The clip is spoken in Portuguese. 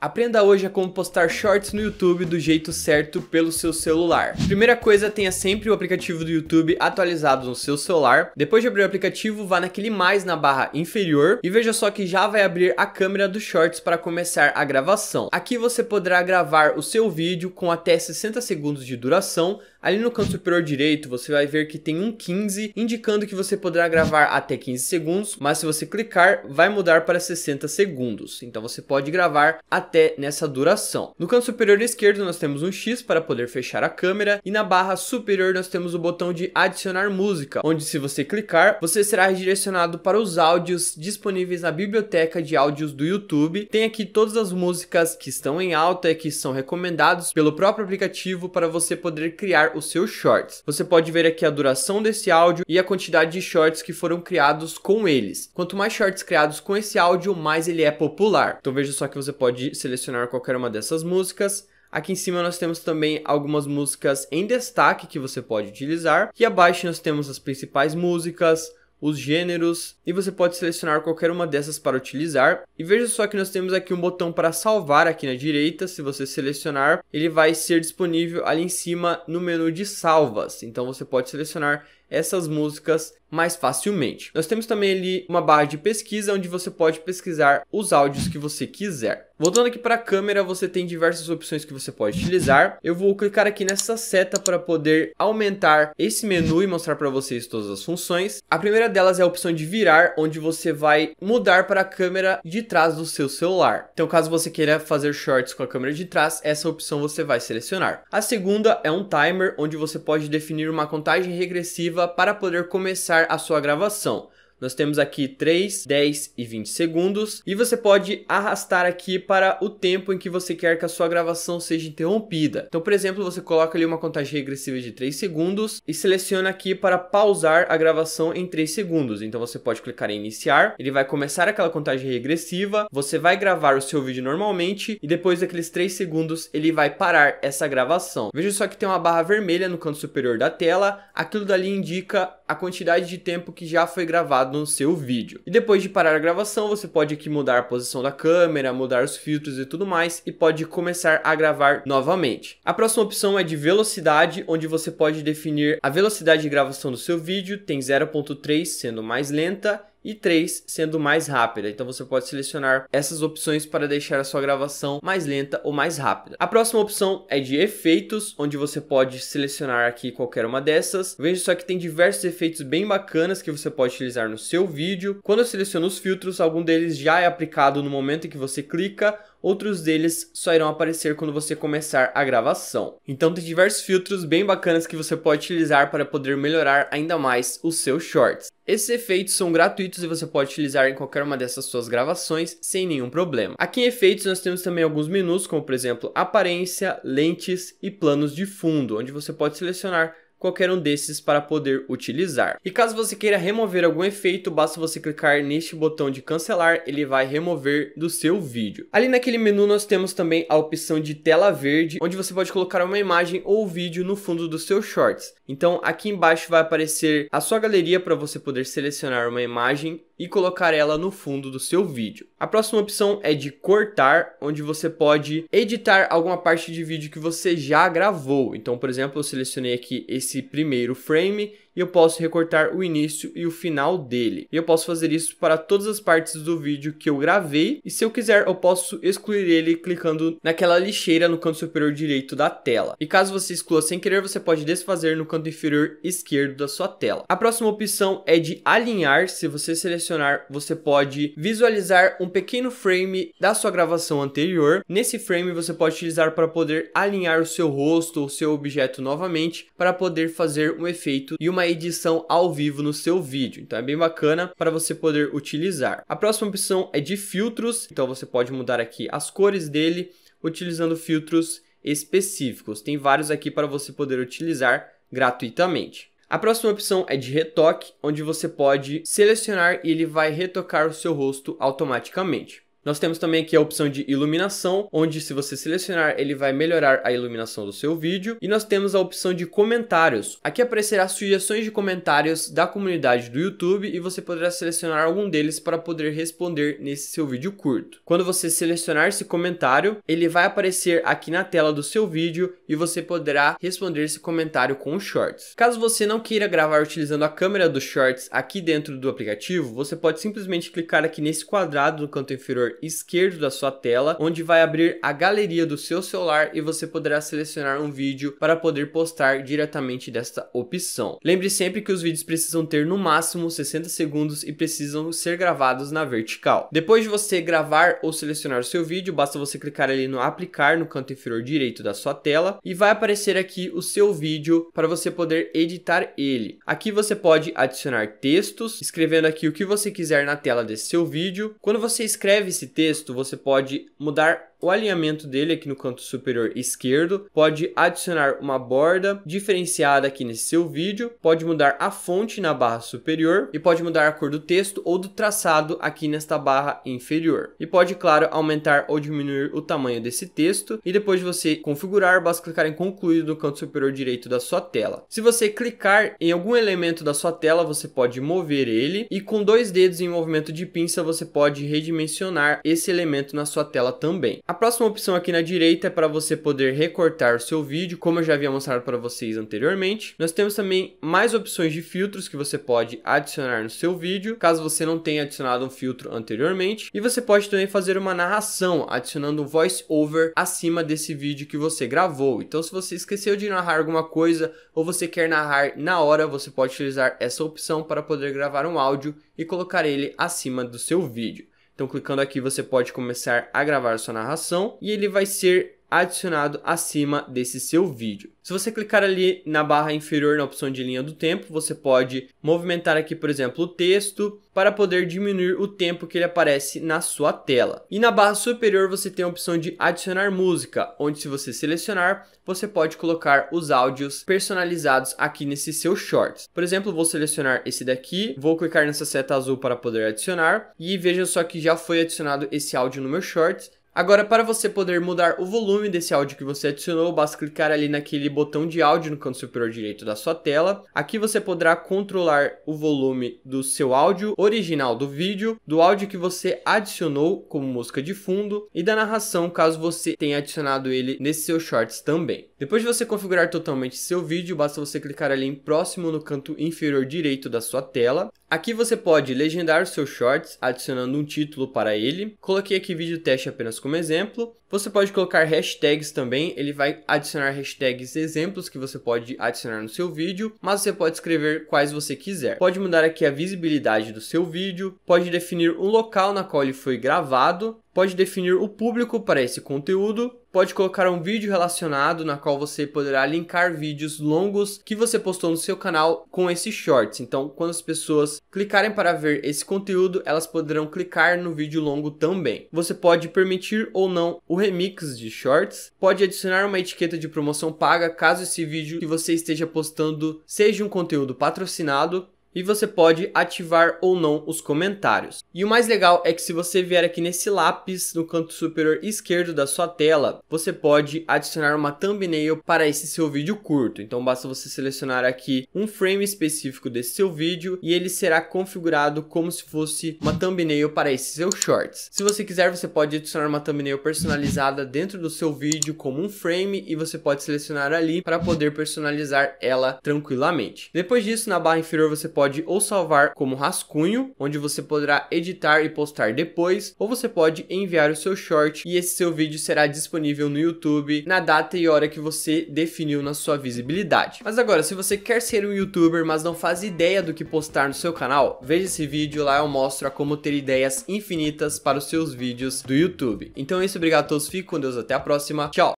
Aprenda hoje a como postar shorts no YouTube do jeito certo pelo seu celular. Primeira coisa, tenha sempre o aplicativo do YouTube atualizado no seu celular. Depois de abrir o aplicativo, vá naquele mais na barra inferior e veja só que já vai abrir a câmera dos shorts para começar a gravação. Aqui você poderá gravar o seu vídeo com até 60 segundos de duração. Ali no canto superior direito, você vai ver que tem um 15, indicando que você poderá gravar até 15 segundos, mas se você clicar, vai mudar para 60 segundos. Então você pode gravar até até nessa duração. No canto superior esquerdo nós temos um X para poder fechar a câmera e na barra superior nós temos o botão de adicionar música, onde se você clicar, você será redirecionado para os áudios disponíveis na biblioteca de áudios do YouTube. Tem aqui todas as músicas que estão em alta e que são recomendados pelo próprio aplicativo para você poder criar os seus shorts. Você pode ver aqui a duração desse áudio e a quantidade de shorts que foram criados com eles. Quanto mais shorts criados com esse áudio, mais ele é popular. Então veja só que você pode selecionar qualquer uma dessas músicas. Aqui em cima nós temos também algumas músicas em destaque que você pode utilizar. E abaixo nós temos as principais músicas, os gêneros e você pode selecionar qualquer uma dessas para utilizar. E veja só que nós temos aqui um botão para salvar aqui na direita, se você selecionar, ele vai ser disponível ali em cima no menu de salvas. Então você pode selecionar essas músicas mais facilmente. Nós temos também ali uma barra de pesquisa onde você pode pesquisar os áudios que você quiser. Voltando aqui para a câmera, você tem diversas opções que você pode utilizar. Eu vou clicar aqui nessa seta para poder aumentar esse menu e mostrar para vocês todas as funções. A primeira delas é a opção de virar, onde você vai mudar para a câmera de trás do seu celular. Então, caso você queira fazer shorts com a câmera de trás, essa opção você vai selecionar. A segunda é um timer, onde você pode definir uma contagem regressiva para poder começar a sua gravação. Nós temos aqui 3, 10 e 20 segundos. E você pode arrastar aqui para o tempo em que você quer que a sua gravação seja interrompida. Então, por exemplo, você coloca ali uma contagem regressiva de 3 segundos e seleciona aqui para pausar a gravação em 3 segundos. Então você pode clicar em iniciar, ele vai começar aquela contagem regressiva, você vai gravar o seu vídeo normalmente e depois daqueles 3 segundos ele vai parar essa gravação. Veja só que tem uma barra vermelha no canto superior da tela, aquilo dali indica a quantidade de tempo que já foi gravado no seu vídeo. E depois de parar a gravação, você pode aqui mudar a posição da câmera, mudar os filtros e tudo mais e pode começar a gravar novamente. A próxima opção é de velocidade, onde você pode definir a velocidade de gravação do seu vídeo, tem 0.3 sendo mais lenta e 3 sendo mais rápida. Então você pode selecionar essas opções para deixar a sua gravação mais lenta ou mais rápida. A próxima opção é de efeitos, onde você pode selecionar aqui qualquer uma dessas. Veja só que tem diversos efeitos bem bacanas que você pode utilizar no seu vídeo. Quando eu seleciono os filtros, algum deles já é aplicado no momento em que você clica outros deles só irão aparecer quando você começar a gravação. Então tem diversos filtros bem bacanas que você pode utilizar para poder melhorar ainda mais os seus shorts. Esses efeitos são gratuitos e você pode utilizar em qualquer uma dessas suas gravações sem nenhum problema. Aqui em efeitos nós temos também alguns menus, como por exemplo aparência, lentes e planos de fundo, onde você pode selecionar qualquer um desses para poder utilizar. E caso você queira remover algum efeito, basta você clicar neste botão de cancelar, ele vai remover do seu vídeo. Ali naquele menu nós temos também a opção de tela verde, onde você pode colocar uma imagem ou vídeo no fundo do seu shorts. Então aqui embaixo vai aparecer a sua galeria para você poder selecionar uma imagem e colocar ela no fundo do seu vídeo. A próxima opção é de cortar, onde você pode editar alguma parte de vídeo que você já gravou. Então, por exemplo, eu selecionei aqui esse primeiro frame e eu posso recortar o início e o final dele. E eu posso fazer isso para todas as partes do vídeo que eu gravei e se eu quiser eu posso excluir ele clicando naquela lixeira no canto superior direito da tela. E caso você exclua sem querer, você pode desfazer no canto inferior esquerdo da sua tela. A próxima opção é de alinhar. Se você selecionar, você pode visualizar um pequeno frame da sua gravação anterior. Nesse frame você pode utilizar para poder alinhar o seu rosto ou seu objeto novamente para poder fazer um efeito e uma uma edição ao vivo no seu vídeo. Então é bem bacana para você poder utilizar. A próxima opção é de filtros, então você pode mudar aqui as cores dele utilizando filtros específicos. Tem vários aqui para você poder utilizar gratuitamente. A próxima opção é de retoque, onde você pode selecionar e ele vai retocar o seu rosto automaticamente. Nós temos também aqui a opção de iluminação, onde se você selecionar, ele vai melhorar a iluminação do seu vídeo. E nós temos a opção de comentários. Aqui aparecerá sugestões de comentários da comunidade do YouTube e você poderá selecionar algum deles para poder responder nesse seu vídeo curto. Quando você selecionar esse comentário, ele vai aparecer aqui na tela do seu vídeo e você poderá responder esse comentário com o Shorts. Caso você não queira gravar utilizando a câmera do Shorts aqui dentro do aplicativo, você pode simplesmente clicar aqui nesse quadrado no canto inferior esquerdo da sua tela, onde vai abrir a galeria do seu celular e você poderá selecionar um vídeo para poder postar diretamente desta opção. Lembre sempre que os vídeos precisam ter no máximo 60 segundos e precisam ser gravados na vertical. Depois de você gravar ou selecionar o seu vídeo, basta você clicar ali no aplicar no canto inferior direito da sua tela e vai aparecer aqui o seu vídeo para você poder editar ele. Aqui você pode adicionar textos, escrevendo aqui o que você quiser na tela desse seu vídeo. Quando você escreve esse texto, você pode mudar o alinhamento dele aqui no canto superior esquerdo, pode adicionar uma borda diferenciada aqui nesse seu vídeo, pode mudar a fonte na barra superior e pode mudar a cor do texto ou do traçado aqui nesta barra inferior. E pode, claro, aumentar ou diminuir o tamanho desse texto e depois de você configurar, basta clicar em concluído no canto superior direito da sua tela. Se você clicar em algum elemento da sua tela, você pode mover ele e com dois dedos em movimento de pinça você pode redimensionar esse elemento na sua tela também. A próxima opção aqui na direita é para você poder recortar o seu vídeo, como eu já havia mostrado para vocês anteriormente. Nós temos também mais opções de filtros que você pode adicionar no seu vídeo, caso você não tenha adicionado um filtro anteriormente. E você pode também fazer uma narração, adicionando um voice over acima desse vídeo que você gravou. Então se você esqueceu de narrar alguma coisa ou você quer narrar na hora, você pode utilizar essa opção para poder gravar um áudio e colocar ele acima do seu vídeo. Então, clicando aqui, você pode começar a gravar sua narração e ele vai ser adicionado acima desse seu vídeo. Se você clicar ali na barra inferior na opção de linha do tempo, você pode movimentar aqui, por exemplo, o texto para poder diminuir o tempo que ele aparece na sua tela. E na barra superior você tem a opção de adicionar música, onde se você selecionar, você pode colocar os áudios personalizados aqui nesse seu shorts. Por exemplo, vou selecionar esse daqui, vou clicar nessa seta azul para poder adicionar e veja só que já foi adicionado esse áudio no meu shorts Agora, para você poder mudar o volume desse áudio que você adicionou, basta clicar ali naquele botão de áudio no canto superior direito da sua tela. Aqui você poderá controlar o volume do seu áudio original do vídeo, do áudio que você adicionou como música de fundo e da narração, caso você tenha adicionado ele nesses seus shorts também. Depois de você configurar totalmente seu vídeo, basta você clicar ali em próximo no canto inferior direito da sua tela. Aqui você pode legendar o seus shorts adicionando um título para ele. Coloquei aqui vídeo teste apenas como exemplo. Você pode colocar hashtags também, ele vai adicionar hashtags exemplos que você pode adicionar no seu vídeo, mas você pode escrever quais você quiser. Pode mudar aqui a visibilidade do seu vídeo, pode definir o local na qual ele foi gravado pode definir o público para esse conteúdo, pode colocar um vídeo relacionado na qual você poderá linkar vídeos longos que você postou no seu canal com esses shorts. Então, quando as pessoas clicarem para ver esse conteúdo, elas poderão clicar no vídeo longo também. Você pode permitir ou não o remix de shorts, pode adicionar uma etiqueta de promoção paga caso esse vídeo que você esteja postando seja um conteúdo patrocinado e você pode ativar ou não os comentários. E o mais legal é que se você vier aqui nesse lápis no canto superior esquerdo da sua tela, você pode adicionar uma thumbnail para esse seu vídeo curto. Então basta você selecionar aqui um frame específico desse seu vídeo e ele será configurado como se fosse uma thumbnail para esse seu shorts. Se você quiser, você pode adicionar uma thumbnail personalizada dentro do seu vídeo como um frame e você pode selecionar ali para poder personalizar ela tranquilamente. Depois disso, na barra inferior você pode pode ou salvar como rascunho, onde você poderá editar e postar depois, ou você pode enviar o seu short e esse seu vídeo será disponível no YouTube na data e hora que você definiu na sua visibilidade. Mas agora, se você quer ser um youtuber, mas não faz ideia do que postar no seu canal, veja esse vídeo lá eu mostro a como ter ideias infinitas para os seus vídeos do YouTube. Então é isso, obrigado a todos, fique com Deus, até a próxima, tchau!